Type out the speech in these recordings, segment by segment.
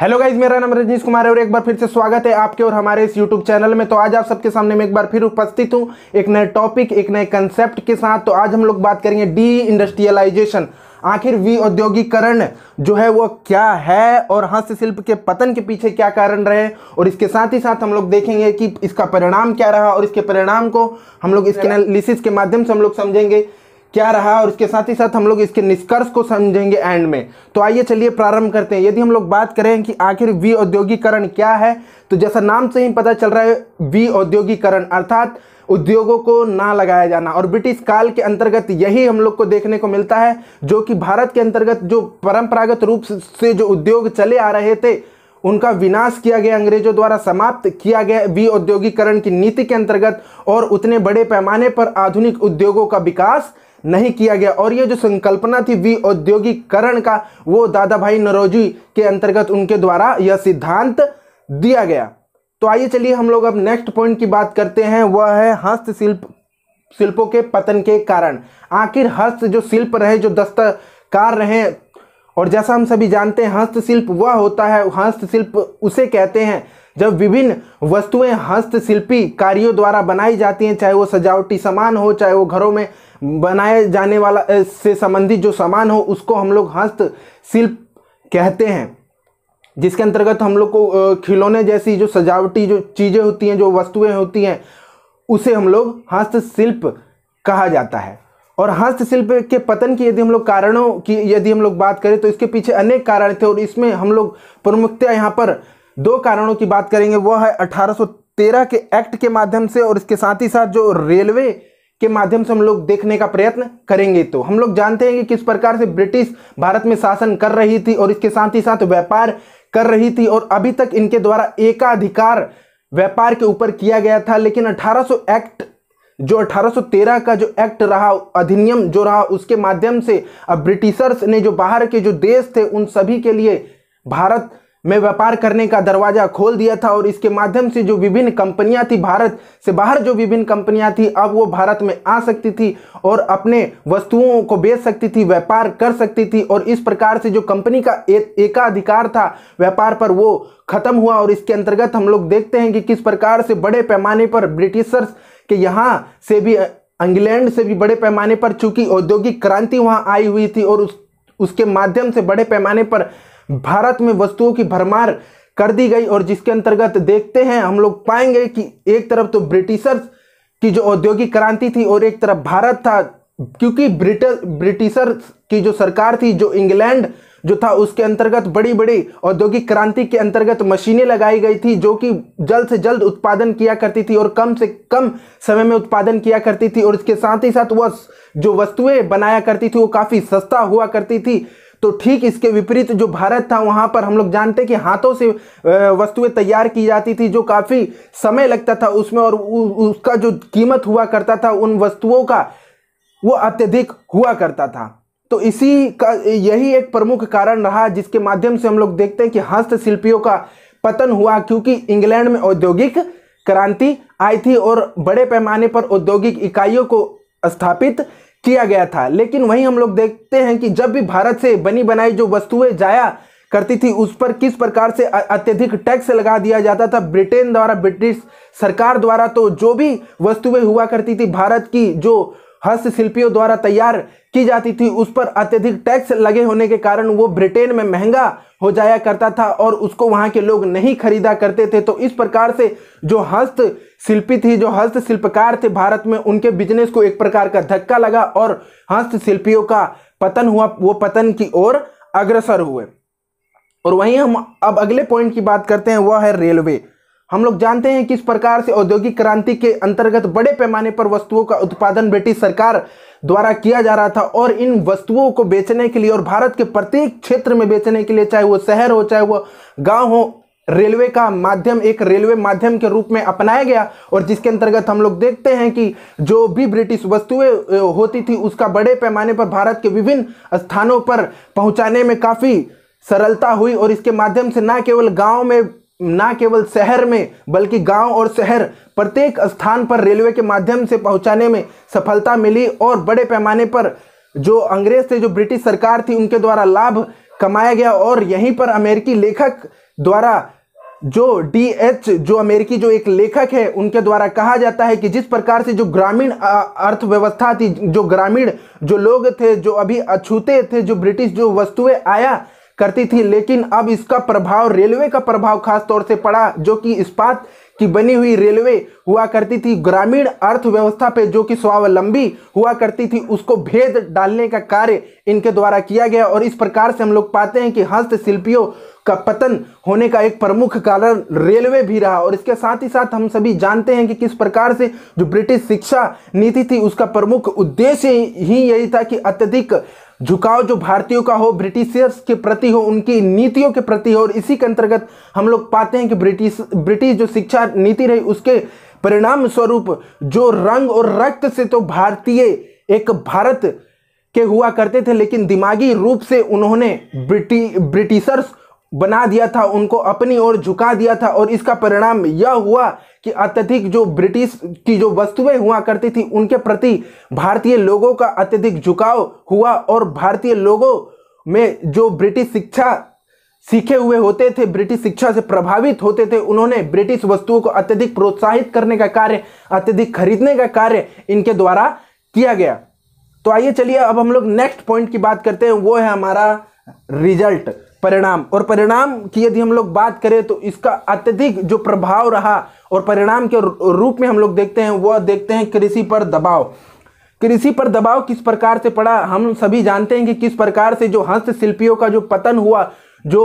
hello guys मेरा नाम रजनीश कुमार है और एक बार फिर से स्वागत है आपके और हमारे इस यूट्यूब चैनल में तो आज आप सबके सामने मैं एक बार फिर उपस्थित हूँ एक नए टॉपिक एक नए कंसेप्ट के साथ तो आज हम लोग बात करेंगे डी इंडस्ट्रियलाइजेशन आखिर वी औद्योगिकरण जो है वो क्या है और हस्तशिल्प के पतन के पीछे क्या कारण रहे और इसके साथ ही साथ हम लोग देखेंगे कि इसका परिणाम क्या रहा और इसके परिणाम को हम लोग इसके एनालिसिस के माध्यम से हम लोग समझेंगे क्या रहा और उसके साथ ही साथ हम लोग इसके निष्कर्ष को समझेंगे एंड में तो आइए चलिए प्रारंभ करते हैं यदि हम लोग बात करें कि आखिर वी औद्योगिकरण क्या है तो जैसा नाम से ही पता चल रहा है वी औद्योगिकरण अर्थात उद्योगों को ना लगाया जाना और ब्रिटिश काल के अंतर्गत यही हम लोग को देखने को मिलता है जो कि भारत के अंतर्गत जो परंपरागत रूप से जो उद्योग चले आ रहे थे उनका विनाश किया गया अंग्रेजों द्वारा समाप्त किया गया वी औद्योगिकरण की नीति के अंतर्गत और उतने बड़े पैमाने पर आधुनिक उद्योगों का विकास नहीं किया गया और ये जो संकल्पना थी वी औद्योगिकरण का वो दादा भाई नरोजी के अंतर्गत उनके द्वारा यह सिद्धांत दिया गया तो आइए चलिए हम लोग अब नेक्स्ट पॉइंट की बात करते हैं वह है हस्तशिल्प शिल्पों के पतन के कारण आखिर हस्त जो शिल्प रहे जो दस्तकार रहे और जैसा हम सभी जानते हैं हस्तशिल्प वह होता है हस्तशिल्प उसे कहते हैं जब विभिन्न वस्तुएं हस्तशिल्पी कार्यों द्वारा बनाई जाती हैं चाहे वो सजावटी सामान हो चाहे वो घरों में बनाए जाने वाला से संबंधित जो सामान हो उसको हम लोग हस्तशिल्प कहते हैं जिसके अंतर्गत हम लोग को खिलौने जैसी जो सजावटी जो चीज़ें होती हैं जो वस्तुएं होती हैं उसे हम लोग हस्तशिल्प कहा जाता है और हस्तशिल्प के पतन की यदि हम लोग कारणों की यदि हम लोग बात करें तो इसके पीछे अनेक कारण थे और इसमें हम लोग प्रमुखता यहाँ पर दो कारणों की बात करेंगे वह है 1813 के एक्ट के माध्यम से और इसके साथ ही साथ जो रेलवे के माध्यम से हम लोग देखने का प्रयत्न करेंगे तो हम लोग जानते हैं कि किस प्रकार से ब्रिटिश भारत में शासन कर रही थी और इसके साथ ही साथ व्यापार कर रही थी और अभी तक इनके द्वारा एकाधिकार व्यापार के ऊपर किया गया था लेकिन 1800 एक्ट जो 1813 का जो एक्ट रहा अधिनियम जो रहा उसके माध्यम से अब ब्रिटिशर्स ने जो बाहर के जो देश थे उन सभी के लिए भारत में व्यापार करने का दरवाज़ा खोल दिया था और इसके माध्यम से जो विभिन्न कंपनियां थी भारत से बाहर जो विभिन्न कंपनियां थी अब वो भारत में आ सकती थी और अपने वस्तुओं को बेच सकती थी व्यापार कर सकती थी और इस प्रकार से जो कंपनी का एकाधिकार था व्यापार पर वो खत्म हुआ और इसके अंतर्गत हम लोग देखते हैं कि किस प्रकार से बड़े पैमाने पर ब्रिटिशर्स के यहाँ से भी इंग्लैंड से भी बड़े पैमाने पर चूंकि औद्योगिक क्रांति वहाँ आई हुई थी और उस उसके माध्यम से बड़े पैमाने पर भारत में वस्तुओं की भरमार कर दी गई और जिसके अंतर्गत देखते हैं हम लोग पाएंगे कि एक तरफ तो ब्रिटिशर्स की जो औद्योगिक क्रांति थी और एक तरफ भारत था क्योंकि ब्रिटिश ब्रिटिशर की जो सरकार थी जो इंग्लैंड जो था उसके अंतर्गत बड़ी बड़ी औद्योगिक क्रांति के अंतर्गत मशीनें लगाई गई थी जो कि जल्द से जल्द उत्पादन किया करती थी और कम से कम समय में उत्पादन किया करती थी और इसके साथ ही साथ वह जो वस्तुएं बनाया करती थी वो काफ़ी सस्ता हुआ करती थी तो ठीक इसके विपरीत जो भारत था वहां पर हम लोग जानते कि हाथों से वस्तुएं तैयार की जाती थी जो काफ़ी समय लगता था उसमें और उसका जो कीमत हुआ करता था उन वस्तुओं का वो अत्यधिक हुआ करता था तो इसी का यही एक प्रमुख कारण रहा जिसके माध्यम से हम लोग देखते हैं कि हस्तशिल्पियों का पतन हुआ क्योंकि इंग्लैंड में औद्योगिक क्रांति आई थी और बड़े पैमाने पर औद्योगिक इकाइयों को स्थापित किया गया था लेकिन वहीं हम लोग देखते हैं कि जब भी भारत से बनी बनाई जो वस्तुएं जाया करती थी उस पर किस प्रकार से अत्यधिक टैक्स लगा दिया जाता था ब्रिटेन द्वारा ब्रिटिश सरकार द्वारा तो जो भी वस्तुएं हुआ करती थी भारत की जो हस्तशिल्पियों द्वारा तैयार की जाती थी उस पर अत्यधिक टैक्स लगे होने के कारण वो ब्रिटेन में महंगा हो जाया करता था और उसको वहाँ के लोग नहीं खरीदा करते थे तो इस प्रकार से जो हस्तशिल्पी थी जो हस्तशिल्पकार थे भारत में उनके बिजनेस को एक प्रकार का धक्का लगा और हस्तशिल्पियों का पतन हुआ वो पतन की ओर अग्रसर हुए और वहीं हम अब अगले पॉइंट की बात करते हैं वह है रेलवे हम लोग जानते हैं किस प्रकार से औद्योगिक क्रांति के अंतर्गत बड़े पैमाने पर वस्तुओं का उत्पादन ब्रिटिश सरकार द्वारा किया जा रहा था और इन वस्तुओं को बेचने के लिए और भारत के प्रत्येक क्षेत्र में बेचने के लिए चाहे वो शहर हो चाहे वो गांव हो रेलवे का माध्यम एक रेलवे माध्यम के रूप में अपनाया गया और जिसके अंतर्गत हम लोग देखते हैं कि जो भी ब्रिटिश वस्तुएं होती थी उसका बड़े पैमाने पर भारत के विभिन्न स्थानों पर पहुंचाने में काफ़ी सरलता हुई और इसके माध्यम से न केवल गांव में ना केवल शहर में बल्कि गांव और शहर प्रत्येक स्थान पर रेलवे के माध्यम से पहुंचाने में सफलता मिली और बड़े पैमाने पर जो अंग्रेज थे जो ब्रिटिश सरकार थी उनके द्वारा लाभ कमाया गया और यहीं पर अमेरिकी लेखक द्वारा जो डी एच जो अमेरिकी जो एक लेखक है उनके द्वारा कहा जाता है कि जिस प्रकार से जो ग्रामीण अर्थव्यवस्था थी जो ग्रामीण जो लोग थे जो अभी अछूते थे जो ब्रिटिश जो वस्तुएं आया करती थी लेकिन अब इसका प्रभाव रेलवे का प्रभाव खास तौर से पड़ा जो कि इस्पात की बनी हुई रेलवे हुआ करती थी ग्रामीण अर्थव्यवस्था पे जो कि स्वावलंबी हुआ करती थी उसको भेद डालने का कार्य इनके द्वारा किया गया और इस प्रकार से हम लोग पाते हैं कि हस्तशिल्पियों का पतन होने का एक प्रमुख कारण रेलवे भी रहा और इसके साथ ही साथ हम सभी जानते हैं कि किस प्रकार से जो ब्रिटिश शिक्षा नीति थी उसका प्रमुख उद्देश्य ही यही था कि अत्यधिक झुकाव जो भारतीयों का हो ब्रिटिशर्स के प्रति हो उनकी नीतियों के प्रति हो और इसी के अंतर्गत हम लोग पाते हैं कि ब्रिटिश ब्रिटिश जो शिक्षा नीति रही उसके परिणाम स्वरूप जो रंग और रक्त से तो भारतीय एक भारत के हुआ करते थे लेकिन दिमागी रूप से उन्होंने ब्रिटि ब्रिटिशर्स बना दिया था उनको अपनी ओर झुका दिया था और इसका परिणाम यह हुआ कि अत्यधिक जो ब्रिटिश की जो वस्तुएं हुआ करती थी उनके प्रति भारतीय लोगों का अत्यधिक झुकाव हुआ और भारतीय लोगों में जो ब्रिटिश शिक्षा सीखे हुए होते थे ब्रिटिश शिक्षा से प्रभावित होते थे उन्होंने ब्रिटिश वस्तुओं को अत्यधिक प्रोत्साहित करने का कार्य अत्यधिक खरीदने का कार्य इनके द्वारा किया गया तो आइए चलिए अब हम लोग नेक्स्ट पॉइंट की बात करते हैं वो है हमारा रिजल्ट परिणाम और परिणाम की यदि हम लोग बात करें तो इसका अत्यधिक जो प्रभाव रहा और परिणाम के रूप में हम लोग देखते हैं वह देखते हैं कृषि पर दबाव कृषि पर दबाव किस प्रकार से पड़ा हम सभी जानते हैं कि किस प्रकार से जो हस्तशिल्पियों का जो पतन हुआ जो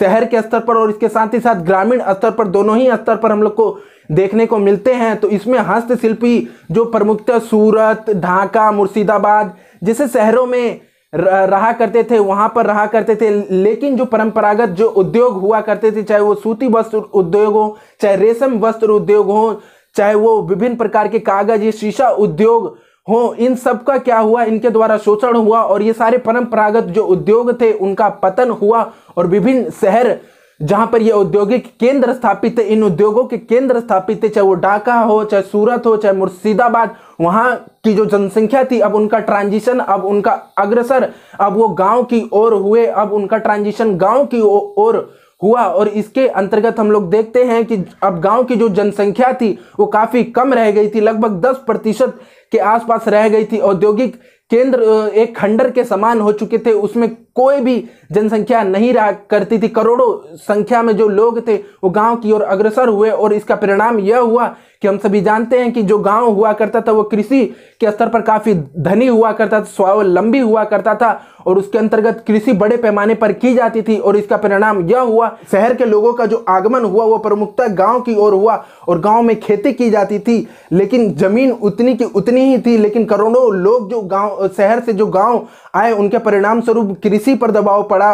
शहर के स्तर पर और इसके साथ ही साथ ग्रामीण स्तर पर दोनों ही स्तर पर हम लोग को देखने को मिलते हैं तो इसमें हस्तशिल्पी जो प्रमुखतः सूरत ढाका मुर्शिदाबाद जैसे शहरों में रहा करते थे वहां पर रहा करते थे लेकिन जो परंपरागत जो उद्योग हुआ करते थे चाहे वो सूती वस्त्र उद्योग हो चाहे रेशम वस्त्र उद्योग हो चाहे वो विभिन्न प्रकार के कागज या शीशा उद्योग हो इन सब का क्या हुआ इनके द्वारा शोषण हुआ और ये सारे परंपरागत जो उद्योग थे उनका पतन हुआ और विभिन्न शहर जहां पर ये औद्योगिक केंद्र स्थापित थे इन उद्योगों के केंद्र स्थापित थे चाहे वो ढाका हो चाहे सूरत हो चाहे मुर्शिदाबाद वहाँ की जो जनसंख्या थी अब उनका ट्रांजिशन अब उनका अग्रसर अब वो गांव की ओर हुए अब उनका ट्रांजिशन गांव की ओर हुआ और इसके अंतर्गत हम लोग देखते हैं कि अब गांव की जो जनसंख्या थी वो काफ़ी कम रह गई थी लगभग 10 प्रतिशत के आसपास रह गई थी औद्योगिक केंद्र एक खंडर के समान हो चुके थे उसमें कोई भी जनसंख्या नहीं रहा करती थी करोड़ों संख्या में जो लोग थे वो गांव की ओर अग्रसर हुए और इसका परिणाम यह हुआ कि हम सभी जानते हैं कि जो गांव हुआ करता था वो कृषि के स्तर पर काफ़ी धनी हुआ करता था स्वावलंबी हुआ करता था और उसके अंतर्गत कृषि बड़े पैमाने पर की जाती थी और इसका परिणाम यह हुआ शहर के लोगों का जो आगमन हुआ वो प्रमुखता गाँव की ओर हुआ और गाँव में खेती की जाती थी लेकिन जमीन उतनी की उतनी ही थी लेकिन करोड़ों लोग जो गाँव शहर से जो गाँव आए उनके परिणाम स्वरूप कृषि इसी पर दबाव पड़ा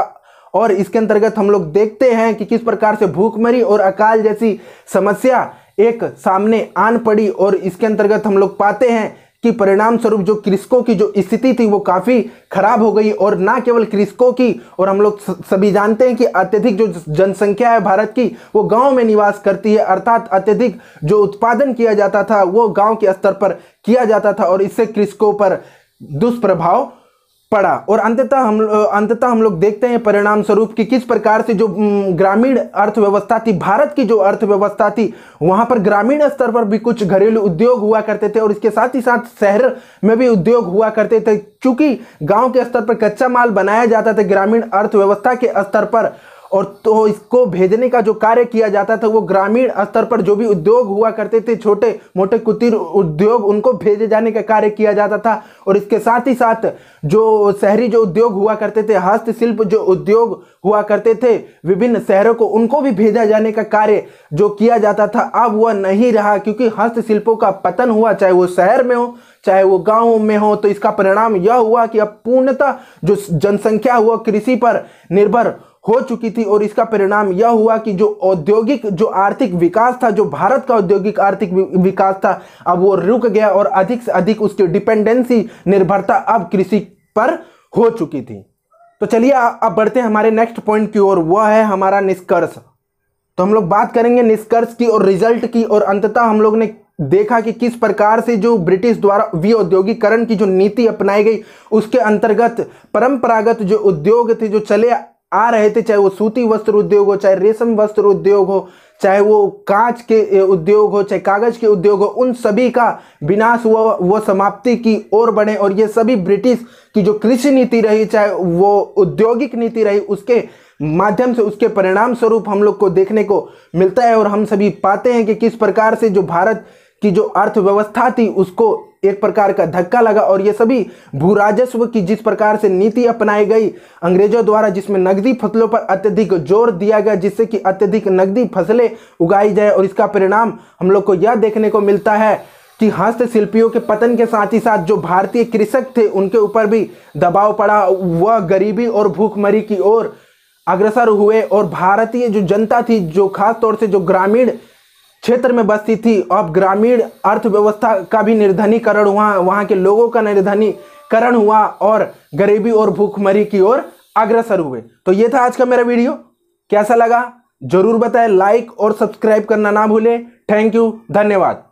और इसके अंतर्गत हम लोग देखते हैं कि किस प्रकार से भूखमरी और अकाल जैसी समस्या एक सामने आन पड़ी और इसके अंतर्गत हम लोग पाते हैं कि परिणाम स्वरूप जो कृषकों की जो स्थिति थी वो काफ़ी खराब हो गई और ना केवल कृषकों की और हम लोग सभी जानते हैं कि अत्यधिक जो जनसंख्या है भारत की वो गांव में निवास करती है अर्थात अत्यधिक जो उत्पादन किया जाता था वो गांव के स्तर पर किया जाता था और इससे कृषकों पर दुष्प्रभाव पड़ा और अंततः हम अंततः हम लोग देखते हैं परिणाम स्वरूप कि किस प्रकार से जो ग्रामीण अर्थव्यवस्था थी भारत की जो अर्थव्यवस्था थी वहाँ पर ग्रामीण स्तर पर भी कुछ घरेलू उद्योग हुआ करते थे और इसके साथ ही साथ शहर में भी उद्योग हुआ करते थे चूँकि गाँव के स्तर पर कच्चा माल बनाया जाता था ग्रामीण अर्थव्यवस्था के स्तर पर और तो इसको भेजने का जो कार्य किया जाता था वो ग्रामीण स्तर पर जो भी उद्योग हुआ करते थे छोटे मोटे कुटीर उद्योग उनको भेजे जाने का कार्य किया जाता था और इसके साथ ही साथ जो शहरी जो उद्योग हुआ करते थे हस्तशिल्प जो उद्योग हुआ करते थे विभिन्न शहरों को उनको भी भेजा जाने का कार्य जो किया जाता था अब वह नहीं रहा क्योंकि हस्तशिल्पों का पतन हुआ चाहे वो शहर में हो चाहे वो गाँव में हो तो इसका परिणाम यह हुआ कि अब पूर्णतः जो जनसंख्या हुआ कृषि पर निर्भर हो चुकी थी और इसका परिणाम यह हुआ कि जो औद्योगिक जो आर्थिक विकास था जो भारत का औद्योगिक आर्थिक विकास था अब वो रुक गया और अधिक से अधिक उसकी डिपेंडेंसी निर्भरता अब कृषि पर हो चुकी थी तो चलिए अब बढ़ते हैं हमारे नेक्स्ट पॉइंट की ओर वह है हमारा निष्कर्ष तो हम लोग बात करेंगे निष्कर्ष की और रिजल्ट की और अंततः हम लोग ने देखा कि किस प्रकार से जो ब्रिटिश द्वारा विऔद्योगिकरण की जो नीति अपनाई गई उसके अंतर्गत परंपरागत जो उद्योग थे जो चले आ रहे थे चाहे वो सूती वस्त्र उद्योग हो चाहे रेशम वस्त्र उद्योग हो चाहे वो कांच के उद्योग हो चाहे कागज के उद्योग हो उन सभी का विनाश हुआ वो समाप्ति की ओर बढ़े और ये सभी ब्रिटिश की जो कृषि नीति रही चाहे वो औद्योगिक नीति रही उसके माध्यम से उसके परिणाम स्वरूप हम लोग को देखने को मिलता है और हम सभी पाते हैं कि किस प्रकार से जो भारत की जो अर्थव्यवस्था थी उसको एक प्रकार का धक्का लगा और ये सभी राजस्व की जिस प्रकार से नीति अपनाई गई अंग्रेजों द्वारा जिसमें नकदी फसलों पर अत्यधिक जोर दिया गया जिससे कि अत्यधिक नकदी फसलें उगाई जाए और इसका परिणाम हम लोग को यह देखने को मिलता है कि हस्तशिल्पियों के पतन के साथ ही साथ जो भारतीय कृषक थे उनके ऊपर भी दबाव पड़ा वह गरीबी और भूखमरी की ओर अग्रसर हुए और भारतीय जो जनता थी जो खास तौर से जो ग्रामीण क्षेत्र में बसती थी अब ग्रामीण अर्थव्यवस्था का भी निर्धनीकरण हुआ वहाँ के लोगों का निर्धनीकरण हुआ और गरीबी और भूखमरी की ओर अग्रसर हुए तो ये था आज का मेरा वीडियो कैसा लगा जरूर बताएं लाइक और सब्सक्राइब करना ना भूलें थैंक यू धन्यवाद